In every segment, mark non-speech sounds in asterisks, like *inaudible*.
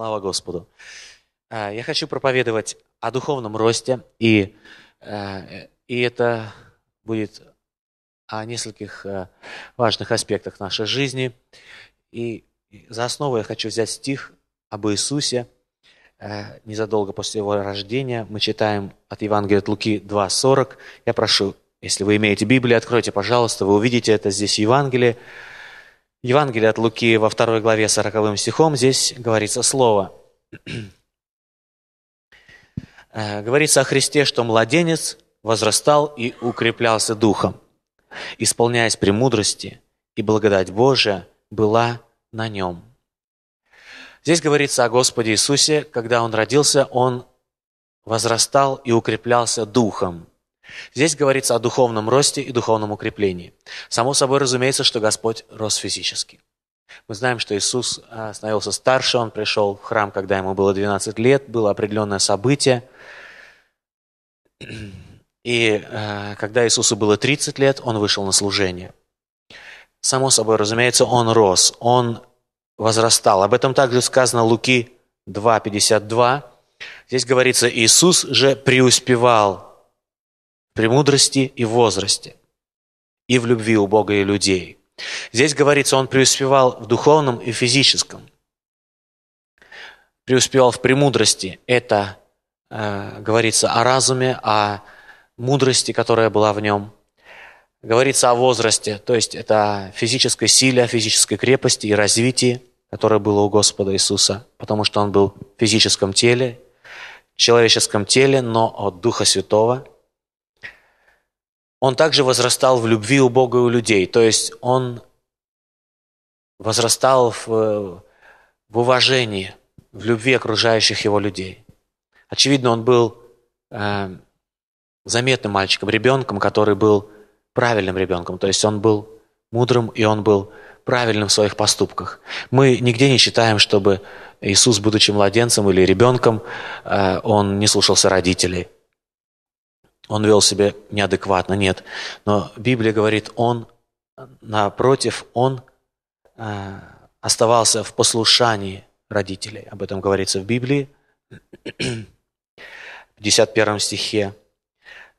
Слава Господу. Э, я хочу проповедовать о духовном росте, и, э, и это будет о нескольких э, важных аспектах нашей жизни. И за основу я хочу взять стих об Иисусе. Незадолго после его рождения мы читаем от Евангелия от Луки 2.40. Я прошу, если вы имеете Библию, откройте, пожалуйста, вы увидите это здесь в Евангелии. Евангелие от Луки во второй главе 40 стихом здесь говорится слово. Э, говорится о Христе, что младенец возрастал и укреплялся духом, исполняясь премудрости, и благодать Божия была на нем. Здесь говорится о Господе Иисусе, когда Он родился, Он возрастал и укреплялся духом. Здесь говорится о духовном росте и духовном укреплении. Само собой разумеется, что Господь рос физически. Мы знаем, что Иисус а, становился старше, Он пришел в храм, когда ему было 12 лет, было определенное событие. И а, когда Иисусу было 30 лет, Он вышел на служение. Само собой разумеется, Он рос, Он возрастал. Об этом также сказано Луки 2.52. Здесь говорится, Иисус же преуспевал премудрости и возрасте, и в любви у Бога и людей. Здесь говорится, он преуспевал в духовном и физическом. Преуспевал в премудрости. Это э, говорится о разуме, о мудрости, которая была в нем. Говорится о возрасте, то есть это о физической силе, о физической крепости и развитии, которое было у Господа Иисуса, потому что он был в физическом теле, человеческом теле, но от Духа Святого – он также возрастал в любви у Бога и у людей. То есть он возрастал в, в уважении, в любви окружающих его людей. Очевидно, он был э, заметным мальчиком, ребенком, который был правильным ребенком. То есть он был мудрым и он был правильным в своих поступках. Мы нигде не считаем, чтобы Иисус, будучи младенцем или ребенком, э, он не слушался родителей он вел себя неадекватно, нет. Но Библия говорит, он, напротив, он э, оставался в послушании родителей. Об этом говорится в Библии, *clears throat* в 51 стихе.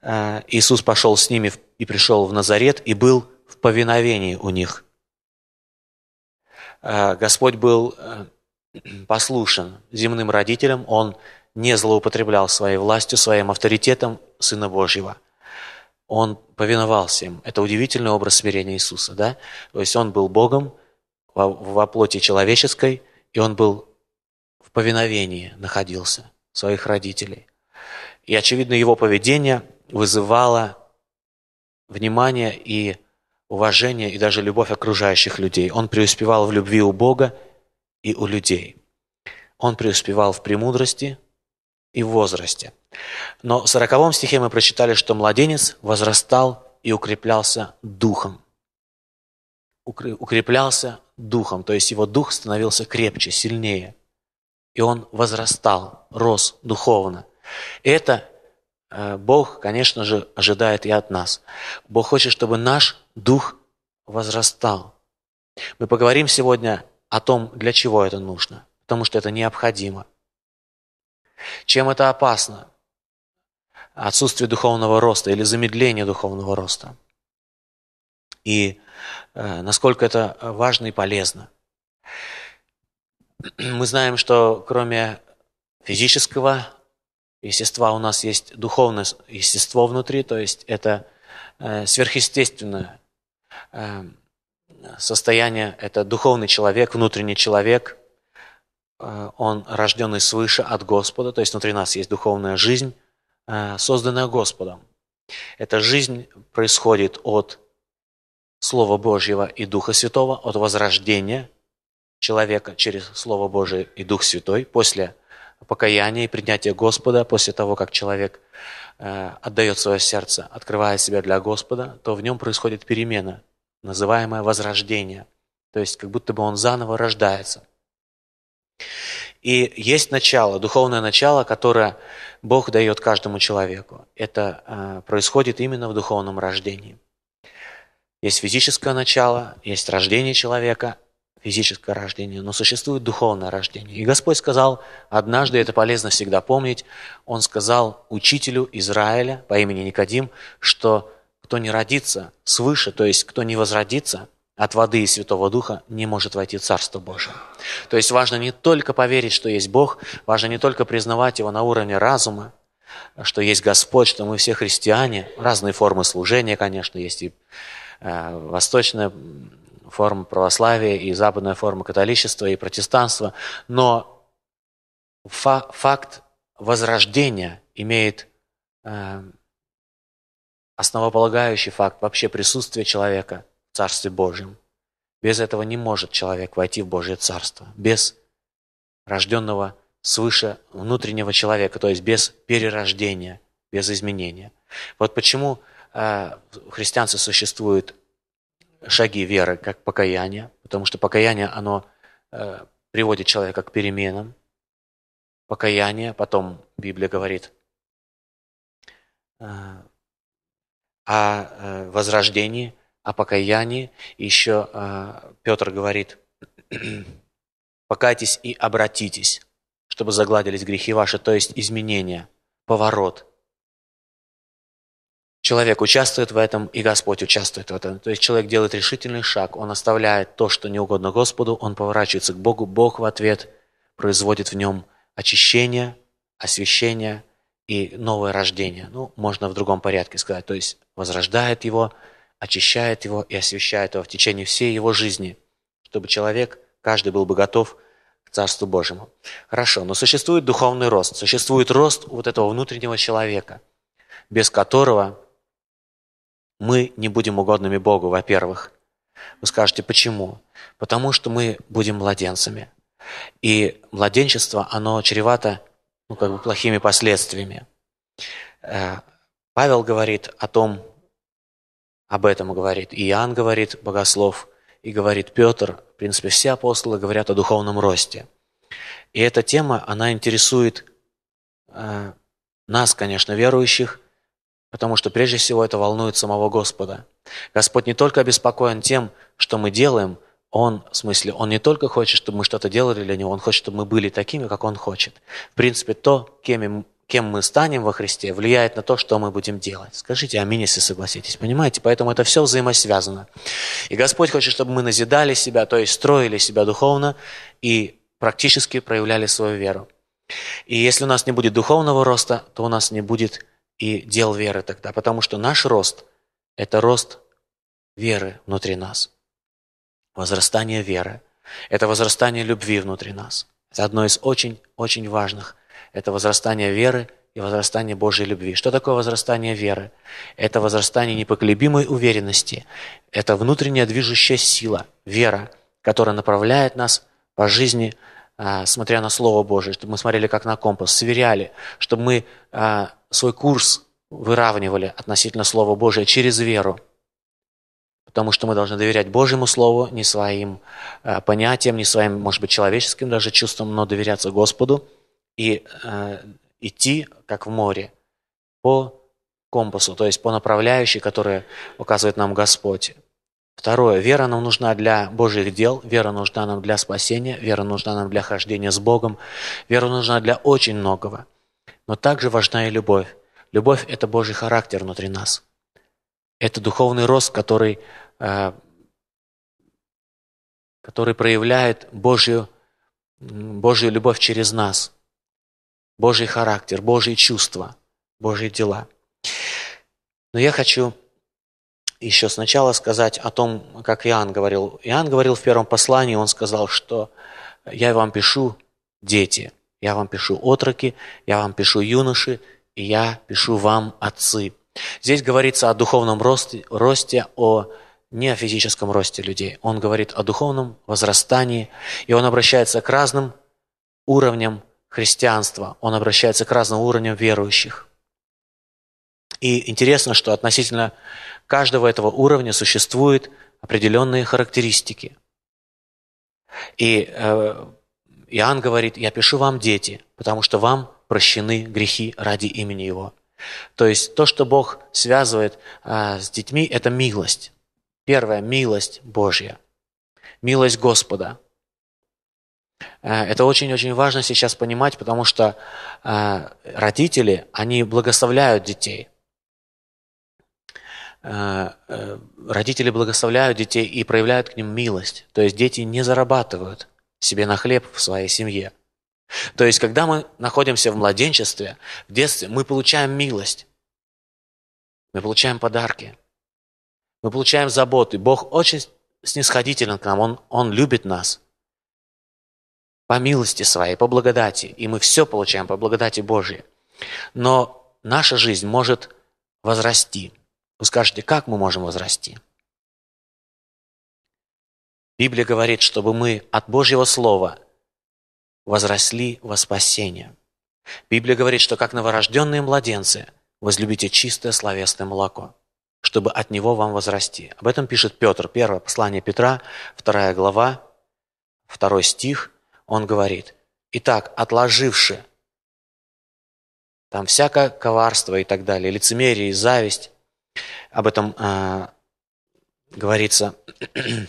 Э, Иисус пошел с ними и пришел в Назарет и был в повиновении у них. Э, Господь был э, *clears throat* послушен земным родителям, Он не злоупотреблял своей властью, своим авторитетом Сына Божьего. Он повиновался им. Это удивительный образ смирения Иисуса. Да? То есть он был Богом во, плоти человеческой, и он был в повиновении, находился своих родителей. И, очевидно, его поведение вызывало внимание и уважение, и даже любовь окружающих людей. Он преуспевал в любви у Бога и у людей. Он преуспевал в премудрости – и возрасте. Но в 40 стихе мы прочитали, что младенец возрастал и укреплялся духом. Укреплялся духом, то есть его дух становился крепче, сильнее. И он возрастал, рос духовно. это э, Бог, конечно же, ожидает и от нас. Бог хочет, чтобы наш дух возрастал. Мы поговорим сегодня о том, для чего это нужно, потому что это необходимо. Чем это опасно? Отсутствие духовного роста или замедление духовного роста. И э, насколько это важно и полезно. *clears throat* Мы знаем, что кроме физического естества у нас есть духовное естество внутри, то есть это э, сверхъестественное э, состояние, это духовный человек, внутренний человек – Э, он рожденный свыше от Господа, то есть внутри нас есть духовная жизнь, э, созданная Господом. Эта жизнь происходит от Слова Божьего и Духа Святого, от возрождения человека через Слово Божие и Дух Святой, после покаяния и принятия Господа, после того, как человек э, отдает свое сердце, открывая себя для Господа, то в нем происходит перемена, называемая возрождение. То есть как будто бы он заново рождается. И есть начало, духовное начало, которое Бог дает каждому человеку. Это э, происходит именно в духовном рождении. Есть физическое начало, есть рождение человека, физическое рождение, но существует духовное рождение. И Господь сказал, однажды, это полезно всегда помнить, Он сказал учителю Израиля по имени Никодим, что кто не родится свыше, то есть кто не возродится, от воды и Святого Духа не может войти Царство Божие. То есть важно не только поверить, что есть Бог, важно не только признавать Его на уровне разума, что есть Господь, что мы все христиане, разные формы служения, конечно, есть и э, восточная форма православия, и западная форма католичества, и протестанства, но факт возрождения имеет э, основополагающий факт вообще присутствия человека – в Царстве Божьем. Без этого не может человек войти в Божье Царство, без рожденного свыше внутреннего человека, то есть без перерождения, без изменения. Вот почему э, в христианстве существуют шаги веры, как покаяние, потому что покаяние, оно э, приводит человека к переменам. Покаяние, потом Библия говорит э, о э, возрождении – о покаянии. Еще э, Петр говорит, *clears throat* покайтесь и обратитесь, чтобы загладились грехи ваши, то есть изменения, поворот. Человек участвует в этом, и Господь участвует в этом. То есть человек делает решительный шаг, он оставляет то, что не угодно Господу, он поворачивается к Богу, Бог в ответ производит в нем очищение, освящение и новое рождение. Ну, можно в другом порядке сказать, то есть возрождает его, очищает его и освещает его в течение всей его жизни, чтобы человек, каждый был бы готов к Царству Божьему. Хорошо, но существует духовный рост, существует рост вот этого внутреннего человека, без которого мы не будем угодными Богу, во-первых. Вы скажете, почему? Потому что мы будем младенцами. И младенчество, оно чревато ну, как бы плохими последствиями. Э, Павел говорит о том, об этом говорит Иоанн, говорит богослов, и говорит Петр. В принципе, все апостолы говорят о духовном росте. И эта тема, она интересует э, нас, конечно, верующих, потому что прежде всего это волнует самого Господа. Господь не только обеспокоен тем, что мы делаем, он, в смысле, Он не только хочет, чтобы мы что-то делали для Него, Он хочет, чтобы мы были такими, как Он хочет. В принципе, то, кем, кем мы станем во Христе, влияет на то, что мы будем делать. Скажите аминь, если согласитесь. Понимаете? Поэтому это все взаимосвязано. И Господь хочет, чтобы мы назидали себя, то есть строили себя духовно и практически проявляли свою веру. И если у нас не будет духовного роста, то у нас не будет и дел веры тогда, потому что наш рост – это рост веры внутри нас. Возрастание веры – это возрастание любви внутри нас. Это одно из очень-очень важных это возрастание веры и возрастание Божьей любви. Что такое возрастание веры? Это возрастание непоколебимой уверенности. Это внутренняя движущая сила, вера, которая направляет нас по жизни, а, смотря на Слово Божие, чтобы мы смотрели как на компас, сверяли, чтобы мы а, свой курс выравнивали относительно Слова Божия через веру. Потому что мы должны доверять Божьему Слову, не своим а, понятиям, не своим, может быть, человеческим даже чувствам, но доверяться Господу – и э, идти, как в море, по компасу, то есть по направляющей, которая указывает нам Господь. Второе. Вера нам нужна для Божьих дел, вера нужна нам для спасения, вера нужна нам для хождения с Богом, вера нужна для очень многого. Но также важна и любовь. Любовь – это Божий характер внутри нас. Это духовный рост, который, э, который проявляет Божью, Божью любовь через нас – Божий характер, Божьи чувства, Божьи дела. Но я хочу еще сначала сказать о том, как Иоанн говорил. Иоанн говорил в первом послании, он сказал, что «я вам пишу, дети, я вам пишу, отроки, я вам пишу, юноши, и я пишу вам, отцы». Здесь говорится о духовном росте, росте о не о физическом росте людей. Он говорит о духовном возрастании, и он обращается к разным уровням христианства, он обращается к разным уровням верующих. И интересно, что относительно каждого этого уровня существуют определенные характеристики. И э, Иоанн говорит, я пишу вам дети, потому что вам прощены грехи ради имени Его. То есть то, что Бог связывает э, с детьми, это милость. Первая – милость Божья, милость Господа. Э, это очень-очень важно сейчас понимать, потому что э, родители, они благословляют детей. Э, родители благословляют детей и проявляют к ним милость. То есть дети не зарабатывают себе на хлеб в своей семье. То есть, когда мы находимся в младенчестве, в детстве, мы получаем милость, мы получаем подарки, мы получаем заботы. Бог очень снисходителен к нам, Он, он любит нас – по милости своей, по благодати, и мы все получаем по благодати Божьей. Но наша жизнь может возрасти. Вы скажете, как мы можем возрасти? Библия говорит, чтобы мы от Божьего Слова возросли во спасение. Библия говорит, что как новорожденные младенцы возлюбите чистое словесное молоко, чтобы от него вам возрасти. Об этом пишет Петр, первое послание Петра, вторая глава, второй стих – он говорит, «Итак, отложивши». Там всякое коварство и так далее, лицемерие и зависть. Об этом э, говорится. *clears throat*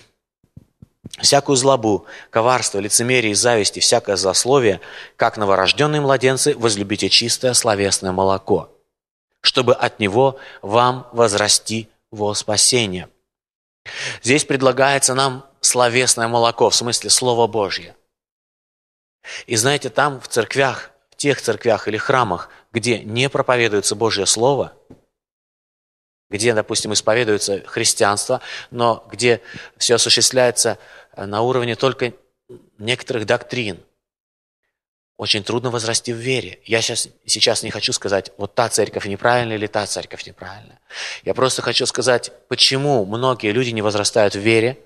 «Всякую злобу, коварство, лицемерие и зависть и всякое злословие, как новорожденные младенцы, возлюбите чистое словесное молоко, чтобы от него вам возрасти во спасение». Здесь предлагается нам словесное молоко, в смысле Слово Божье. И знаете, там в церквях, в тех церквях или храмах, где не проповедуется Божье Слово, где, допустим, исповедуется христианство, но где все осуществляется э, на уровне только некоторых доктрин. Очень трудно возрасти в вере. Я сейчас, сейчас не хочу сказать, вот та церковь неправильная или та церковь неправильная. Я просто хочу сказать, почему многие люди не возрастают в вере,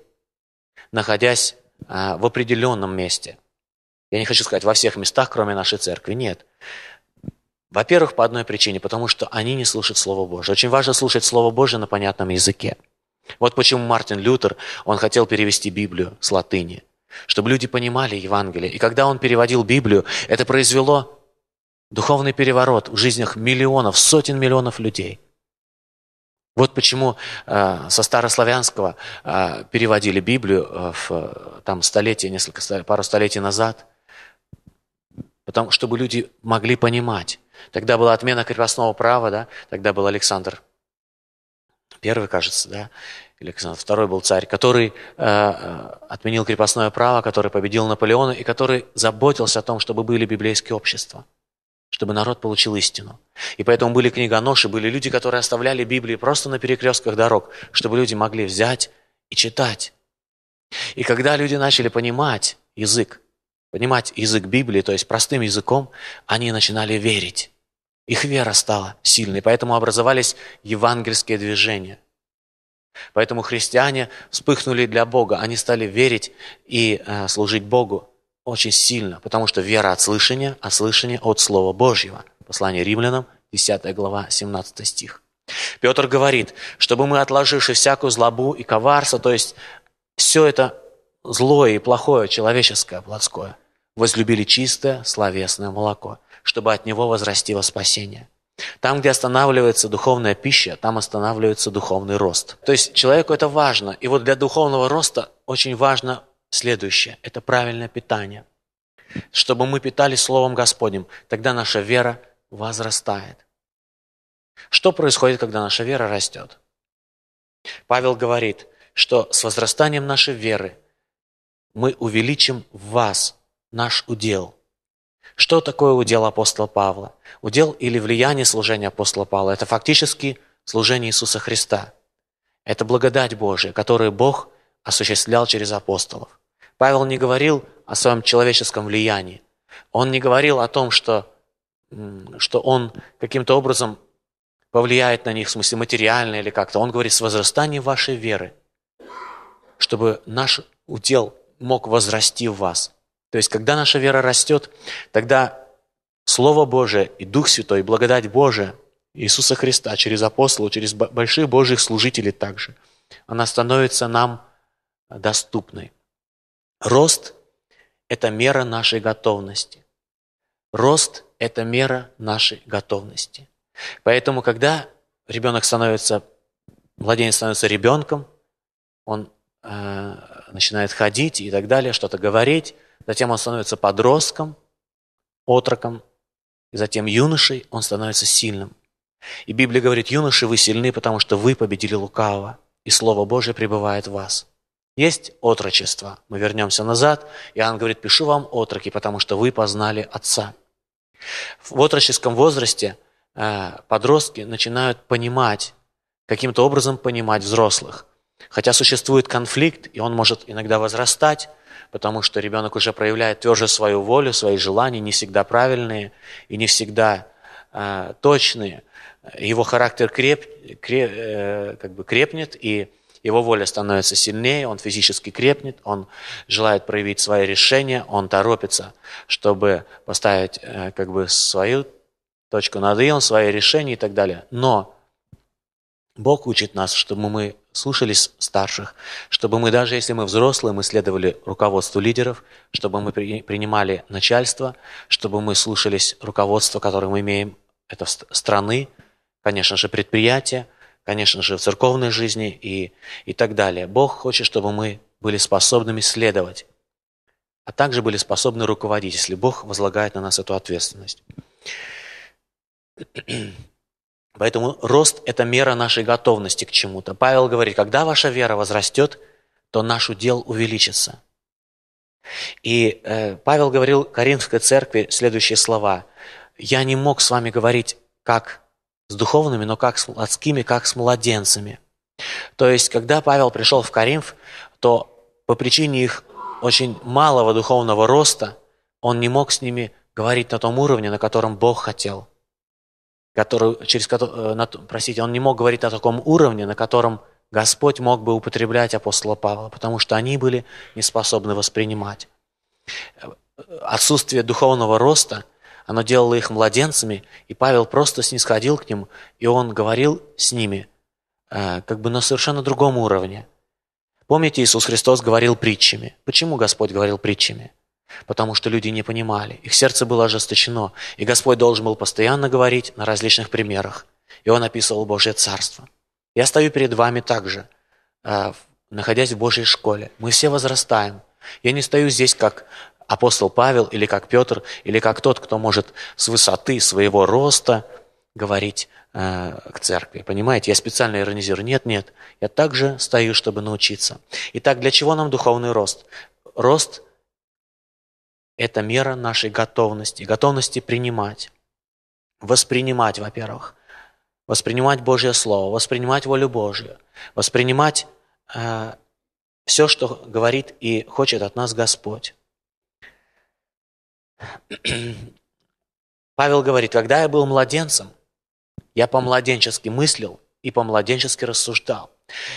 находясь а, в определенном месте – я не хочу сказать во всех местах, кроме нашей церкви. Нет. Во-первых, по одной причине, потому что они не слушают Слово Божие. Очень важно слушать Слово Божие на понятном языке. Вот почему Мартин Лютер, он хотел перевести Библию с латыни, чтобы люди понимали Евангелие. И когда он переводил Библию, это произвело духовный переворот в жизнях миллионов, сотен миллионов людей – вот почему э, со старославянского э, переводили Библию э, в там, столетие, несколько, пару столетий назад – потому, чтобы люди могли понимать. Тогда была отмена крепостного права, да, тогда был Александр Первый, кажется, да, Александр Второй был царь, который э, э, отменил крепостное право, который победил Наполеона и который заботился о том, чтобы были библейские общества, чтобы народ получил истину. И поэтому были книгоноши, были люди, которые оставляли Библии просто на перекрестках дорог, чтобы люди могли взять и читать. И когда люди начали понимать язык, понимать язык Библии, то есть простым языком, они начинали верить. Их вера стала сильной, поэтому образовались евангельские движения. Поэтому христиане вспыхнули для Бога, они стали верить и э, служить Богу очень сильно, потому что вера от слышания, а слышание от Слова Божьего. Послание римлянам, 10 глава, 17 стих. Петр говорит, чтобы мы, отложивши всякую злобу и коварство, то есть все это злое и плохое человеческое, плотское, возлюбили чистое словесное молоко, чтобы от него возрастило спасение. Там, где останавливается духовная пища, там останавливается духовный рост. То есть человеку это важно. И вот для духовного роста очень важно следующее. Это правильное питание. Чтобы мы питались Словом Господним, тогда наша вера возрастает. Что происходит, когда наша вера растет? Павел говорит, что с возрастанием нашей веры мы увеличим в вас наш удел. Что такое удел апостола Павла? Удел или влияние служения апостола Павла – это фактически служение Иисуса Христа. Это благодать Божия, которую Бог осуществлял через апостолов. Павел не говорил о своем человеческом влиянии. Он не говорил о том, что, что он каким-то образом повлияет на них, в смысле материально или как-то. Он говорит, с возрастанием вашей веры, чтобы наш удел мог возрасти в вас – то есть, когда наша вера растет, тогда Слово Божие и Дух Святой, и благодать Божия Иисуса Христа через апостолов, через больших Божьих служителей также, она становится нам доступной. Рост – это мера нашей готовности. Рост – это мера нашей готовности. Поэтому, когда ребенок становится, младенец становится ребенком, он э, начинает ходить и так далее, что-то говорить, затем он становится подростком, отроком, и затем юношей, он становится сильным. И Библия говорит, юноши, вы сильны, потому что вы победили лукавого, и Слово Божье пребывает в вас. Есть отрочество. Мы вернемся назад. Иоанн говорит, пишу вам отроки, потому что вы познали Отца. В отроческом возрасте э, подростки начинают понимать, каким-то образом понимать взрослых. Хотя существует конфликт, и он может иногда возрастать, потому что ребенок уже проявляет тверже свою волю, свои желания, не всегда правильные и не всегда э, точные. Его характер креп, креп, э, как бы крепнет, и его воля становится сильнее, он физически крепнет, он желает проявить свои решения, он торопится, чтобы поставить э, как бы свою точку над «и», он свои решения и так далее. Но Бог учит нас, чтобы мы слушались старших, чтобы мы, даже если мы взрослые, мы следовали руководству лидеров, чтобы мы принимали начальство, чтобы мы слушались руководства, которое мы имеем, это страны, конечно же, предприятия, конечно же, в церковной жизни и, и так далее. Бог хочет, чтобы мы были способными следовать, а также были способны руководить, если Бог возлагает на нас эту ответственность. Поэтому рост – это мера нашей готовности к чему-то. Павел говорит, когда ваша вера возрастет, то наш удел увеличится. И э, Павел говорил Коринфской церкви следующие слова. «Я не мог с вами говорить как с духовными, но как с плотскими, как с младенцами». То есть, когда Павел пришел в Коринф, то по причине их очень малого духовного роста он не мог с ними говорить на том уровне, на котором Бог хотел – который, через, э, на, простите, он не мог говорить на таком уровне, на котором Господь мог бы употреблять апостола Павла, потому что они были не способны воспринимать. Э, отсутствие духовного роста, оно делало их младенцами, и Павел просто снисходил к ним, и он говорил с ними, э, как бы на совершенно другом уровне. Помните, Иисус Христос говорил притчами. Почему Господь говорил притчами? потому что люди не понимали, их сердце было ожесточено, и Господь должен был постоянно говорить на различных примерах. И Он описывал Божье Царство. Я стою перед вами также, э, находясь в Божьей школе. Мы все возрастаем. Я не стою здесь как апостол Павел или как Петр, или как тот, кто может с высоты своего роста говорить э, к церкви. Понимаете, я специально иронизирую. Нет, нет, я также стою, чтобы научиться. Итак, для чего нам духовный рост? Рост – это мера нашей готовности, готовности принимать. Воспринимать, во-первых. Воспринимать Божье Слово, воспринимать волю Божью, воспринимать э, все, что говорит и хочет от нас Господь. *clears throat* Павел говорит, когда я был младенцем, я по-младенчески мыслил и по-младенчески рассуждал.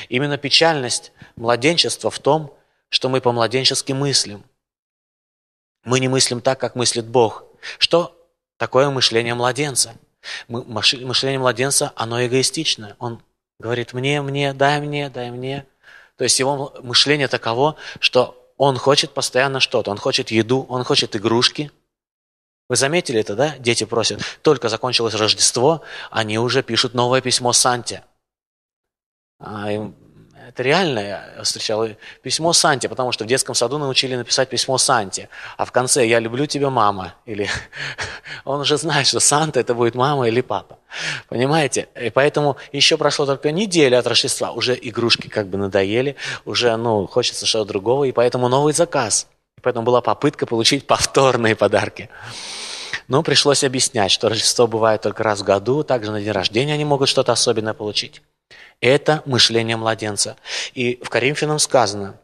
Именно печальность младенчества в том, что мы по-младенчески мыслим, мы не мыслим так, как мыслит Бог. Что такое мышление младенца? мышление младенца, оно эгоистичное. Он говорит «мне, мне, дай мне, дай мне». То есть его мышление таково, что он хочет постоянно что-то. Он хочет еду, он хочет игрушки. Вы заметили это, да? Дети просят. Только закончилось Рождество, они уже пишут новое письмо Санте. А им это реально я встречал письмо Санте, потому что в детском саду научили написать письмо Санте. А в конце «Я люблю тебя, мама». Или *laughs* он уже знает, что Санта это будет мама или папа. Понимаете? И поэтому еще прошло только неделя от Рождества. Уже игрушки как бы надоели, уже ну, хочется что-то другого, и поэтому новый заказ. И поэтому была попытка получить повторные подарки. Но пришлось объяснять, что Рождество бывает только раз в году, также на день рождения они могут что-то особенное получить. Это мышление младенца. И в Коринфянам сказано,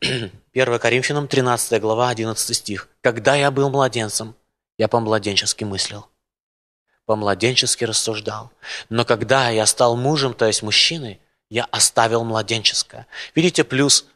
1 *clears throat* Коринфянам 13 глава 11 стих. «Когда я был младенцем, я по-младенчески мыслил, по-младенчески рассуждал. Но когда я стал мужем, то есть мужчиной, я оставил младенческое». Видите, плюс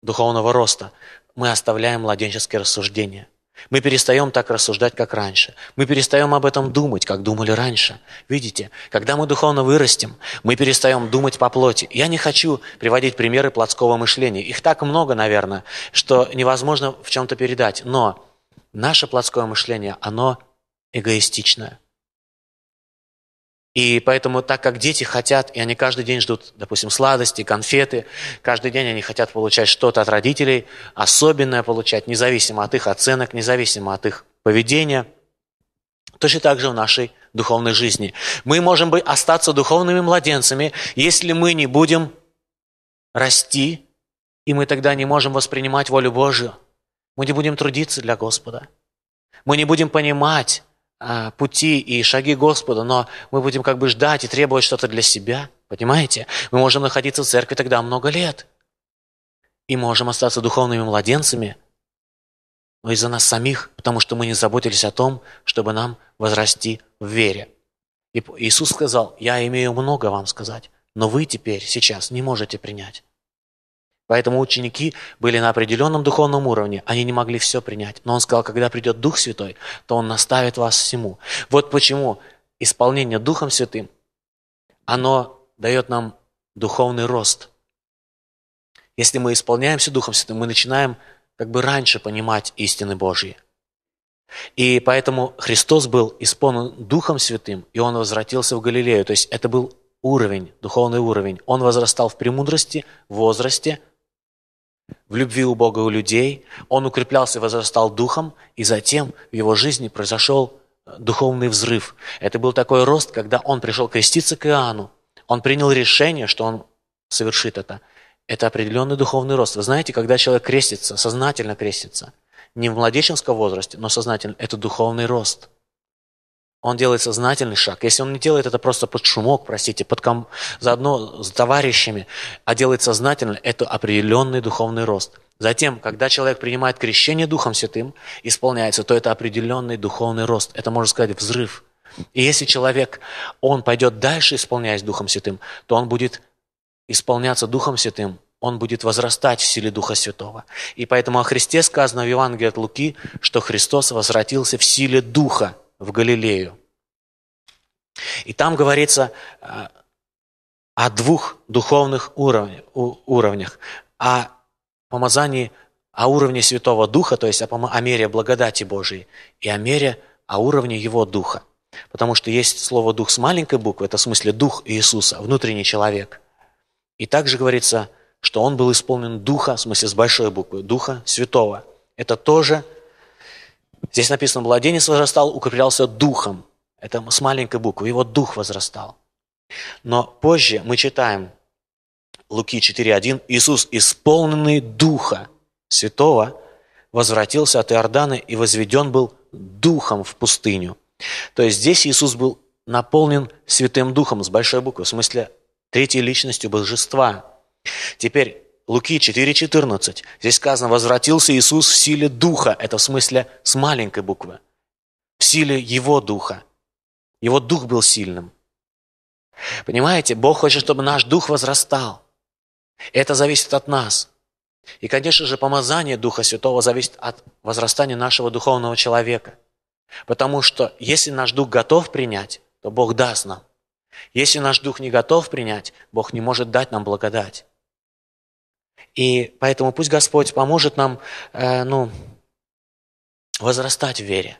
духовного роста. Мы оставляем младенческие рассуждения. Мы перестаем так рассуждать, как раньше. Мы перестаем об этом думать, как думали раньше. Видите, когда мы духовно вырастем, мы перестаем думать по плоти. Я не хочу приводить примеры плотского мышления. Их так много, наверное, что невозможно в чем-то передать. Но наше плотское мышление, оно эгоистичное. И поэтому, так как дети хотят, и они каждый день ждут, допустим, сладости, конфеты, каждый день они хотят получать что-то от родителей, особенное получать, независимо от их оценок, независимо от их поведения, точно так же в нашей духовной жизни. Мы можем быть, остаться духовными младенцами, если мы не будем расти, и мы тогда не можем воспринимать волю Божию. Мы не будем трудиться для Господа. Мы не будем понимать, а, пути и шаги Господа, но мы будем как бы ждать и требовать что-то для себя. Понимаете? Мы можем находиться в церкви тогда много лет. И можем остаться духовными младенцами, но из-за нас самих, потому что мы не заботились о том, чтобы нам возрасти в вере. И Иисус сказал, я имею много вам сказать, но вы теперь, сейчас не можете принять. Поэтому ученики были на определенном духовном уровне, они не могли все принять. Но он сказал, когда придет Дух Святой, то он наставит вас всему. Вот почему исполнение Духом Святым, оно дает нам духовный рост. Если мы исполняемся Духом Святым, мы начинаем как бы раньше понимать истины Божьи. И поэтому Христос был исполнен Духом Святым, и Он возвратился в Галилею. То есть это был уровень, духовный уровень. Он возрастал в премудрости, в возрасте, в любви у Бога у людей он укреплялся и возрастал духом, и затем в его жизни произошел э, духовный взрыв. Это был такой рост, когда он пришел креститься к Иоанну. Он принял решение, что он совершит это. Это определенный духовный рост. Вы знаете, когда человек крестится, сознательно крестится, не в младенческом возрасте, но сознательно, это духовный рост – он делает сознательный шаг. Если он не делает это просто под шумок, простите, под ком... заодно с товарищами, а делает сознательно, это определенный духовный рост. Затем, когда человек принимает крещение Духом Святым, исполняется, то это определенный духовный рост. Это, можно сказать, взрыв. И если человек, он пойдет дальше, исполняясь Духом Святым, то он будет исполняться Духом Святым, он будет возрастать в силе Духа Святого. И поэтому о Христе сказано в Евангелии от Луки, что Христос возвратился в силе Духа в Галилею. И там говорится а, о двух духовных уровнях, о помазании, о уровне Святого Духа, то есть о, о мере благодати Божией, и о мере, о уровне Его Духа. Потому что есть слово «дух» с маленькой буквы, это в смысле «дух Иисуса», внутренний человек. И также говорится, что он был исполнен Духа, в смысле с большой буквы, Духа Святого. Это тоже Здесь написано, младенец возрастал, укреплялся духом. Это с маленькой буквы, его дух возрастал. Но позже мы читаем Луки 4.1, Иисус, исполненный Духа Святого, возвратился от Иордана и возведен был Духом в пустыню. То есть здесь Иисус был наполнен Святым Духом с большой буквы, в смысле третьей личностью Божества. Теперь Луки 4.14. Здесь сказано, возвратился Иисус в силе Духа. Это в смысле с маленькой буквы. В силе Его Духа. Его Дух был сильным. Понимаете, Бог хочет, чтобы наш Дух возрастал. Это зависит от нас. И, конечно же, помазание Духа Святого зависит от возрастания нашего духовного человека. Потому что если наш Дух готов принять, то Бог даст нам. Если наш Дух не готов принять, Бог не может дать нам благодать. И поэтому пусть Господь поможет нам э, ну, возрастать в вере,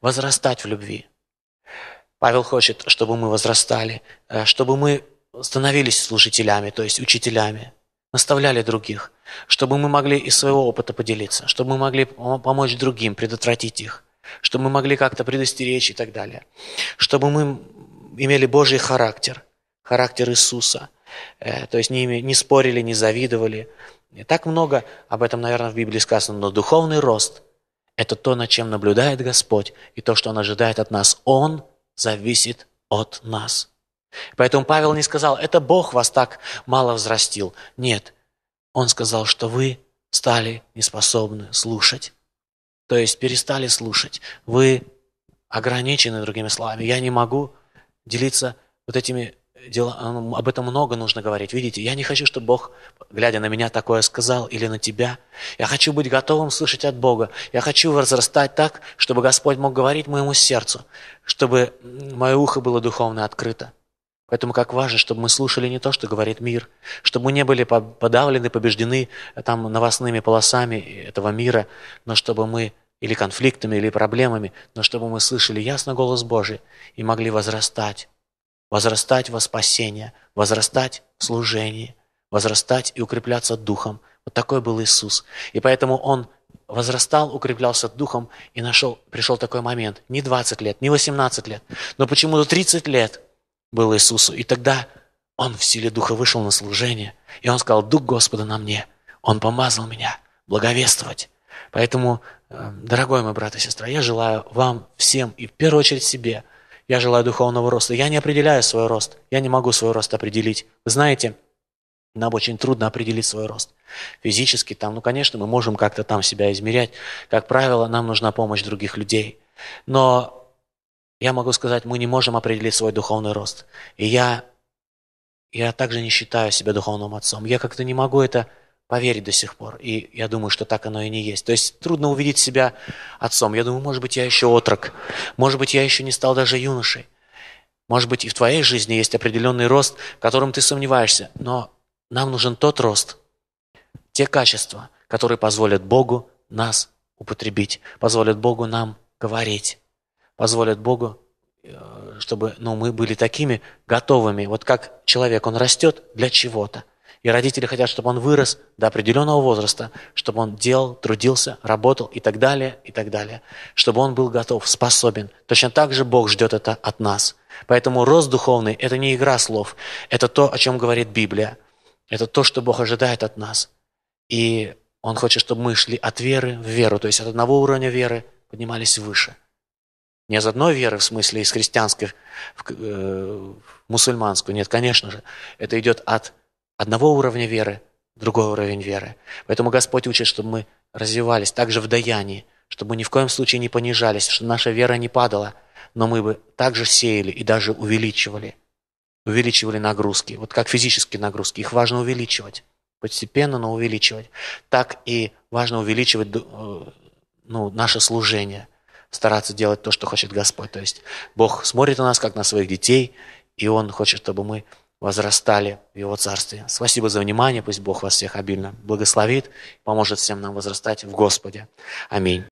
возрастать в любви. Павел хочет, чтобы мы возрастали, э, чтобы мы становились служителями, то есть учителями, наставляли других, чтобы мы могли из своего опыта поделиться, чтобы мы могли помочь другим, предотвратить их, чтобы мы могли как-то предостеречь и так далее, чтобы мы имели Божий характер, характер Иисуса – Э, то есть не, не спорили, не завидовали. И так много об этом, наверное, в Библии сказано, но духовный рост – это то, над чем наблюдает Господь, и то, что Он ожидает от нас. Он зависит от нас. Поэтому Павел не сказал, это Бог вас так мало взрастил. Нет, он сказал, что вы стали неспособны слушать. То есть перестали слушать. Вы ограничены, другими словами. Я не могу делиться вот этими дела об этом много нужно говорить. Видите, я не хочу, чтобы Бог, глядя на меня, такое сказал или на тебя. Я хочу быть готовым слышать от Бога. Я хочу возрастать так, чтобы Господь мог говорить моему сердцу, чтобы мое ухо было духовно открыто. Поэтому как важно, чтобы мы слушали не то, что говорит мир, чтобы мы не были подавлены, побеждены э, там новостными полосами этого мира, но чтобы мы или конфликтами, или проблемами, но чтобы мы слышали ясно голос Божий и могли возрастать возрастать во спасение, возрастать в служении, возрастать и укрепляться духом. Вот такой был Иисус. И поэтому Он возрастал, укреплялся духом и нашел, пришел такой момент. Не 20 лет, не 18 лет, но почему-то 30 лет был Иисусу. И тогда Он в силе духа вышел на служение. И Он сказал, Дух Господа на мне. Он помазал меня благовествовать. Поэтому, э, дорогой мой брат и сестра, я желаю вам всем и в первую очередь себе – я желаю духовного роста. Я не определяю свой рост. Я не могу свой рост определить. Вы знаете, нам очень трудно определить свой рост. Физически там, ну, конечно, мы можем как-то там себя измерять. Как правило, нам нужна помощь других людей. Но я могу сказать, мы не можем определить свой духовный рост. И я, я также не считаю себя духовным отцом. Я как-то не могу это поверить до сих пор. И я думаю, что так оно и не есть. То есть трудно увидеть себя отцом. Я думаю, может быть, я еще отрок. Может быть, я еще не стал даже юношей. Может быть, и в твоей жизни есть определенный рост, которым ты сомневаешься. Но нам нужен тот рост, те качества, которые позволят Богу нас употребить, позволят Богу нам говорить, позволят Богу, э, чтобы ну, мы были такими готовыми. Вот как человек, он растет для чего-то. И родители хотят, чтобы он вырос до определенного возраста, чтобы он делал, трудился, работал и так далее, и так далее. Чтобы он был готов, способен. Точно так же Бог ждет это от нас. Поэтому рост духовный – это не игра слов. Это то, о чем говорит Библия. Это то, что Бог ожидает от нас. И Он хочет, чтобы мы шли от веры в веру. То есть от одного уровня веры поднимались выше. Не из одной веры, в смысле из христианской в, э, в мусульманскую. Нет, конечно же. Это идет от одного уровня веры, другой уровень веры. Поэтому Господь учит, чтобы мы развивались также в даянии, чтобы мы ни в коем случае не понижались, чтобы наша вера не падала, но мы бы также сеяли и даже увеличивали. Увеличивали нагрузки, вот как физические нагрузки, их важно увеличивать. Постепенно, но увеличивать. Так и важно увеличивать э, ну, наше служение, стараться делать то, что хочет Господь. То есть Бог смотрит на нас, как на своих детей, и Он хочет, чтобы мы возрастали в Его Царстве. Спасибо за внимание. Пусть Бог вас всех обильно благословит, поможет всем нам возрастать в Господе. Аминь.